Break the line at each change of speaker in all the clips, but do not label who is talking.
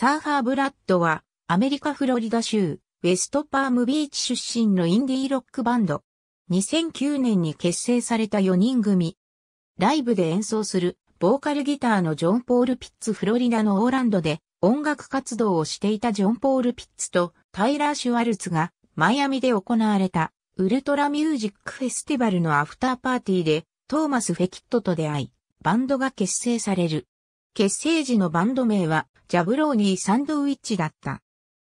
サーファーブラッドは、アメ
リカフロリダ州、ウェストパームビーチ出身のインディーロックバンド。2009年に結成された4人組。ライブで演奏する、ボーカルギターのジョン・ポール・ピッツフロリダのオーランドで音楽活動をしていたジョン・ポール・ピッツとタイラー・シュワルツがマイアミで行われたウルトラミュージックフェスティバルのアフターパーティーでトーマス・フェキットと出会い、バンドが結成される。結成時のバンド名はジャブローニーサンドウィッチだった。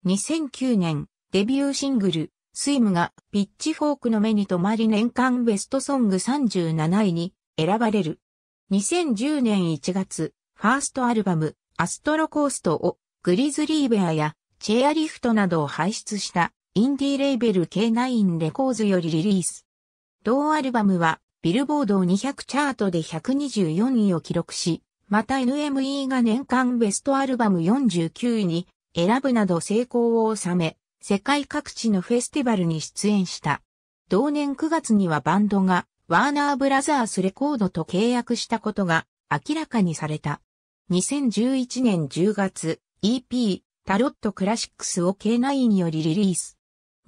2009年、デビューシングル、スイムがピッチフォークの目に留まり年間ベストソング37位に選ばれる。2010年1月、ファーストアルバム、アストロコーストをグリズリーベアやチェアリフトなどを輩出したインディーレーベル K9 レコーズよりリリース。同アルバムはビルボード200チャートで124位を記録し、また NME が年間ベストアルバム49位に選ぶなど成功を収め、世界各地のフェスティバルに出演した。同年9月にはバンドがワーナーブラザースレコードと契約したことが明らかにされた。2011年10月 EP タロットクラシックスを K9 によりリリース。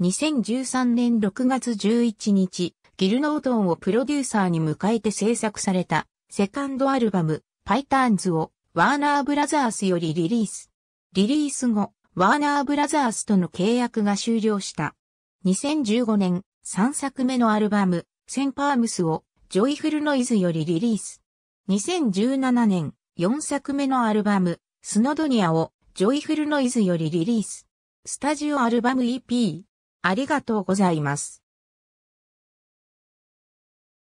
2013年6月11日、ギルノートンをプロデューサーに迎えて制作されたセカンドアルバムパイターンズをワーナーブラザースよりリリース。リリース後、ワーナーブラザースとの契約が終了した。2015年、3作目のアルバム、センパームスをジョイフルノイズよりリリース。2017年、4作目のアルバム、スノドニアをジョイフルノイズよりリリース。
スタジオアルバム EP。ありがとうございます。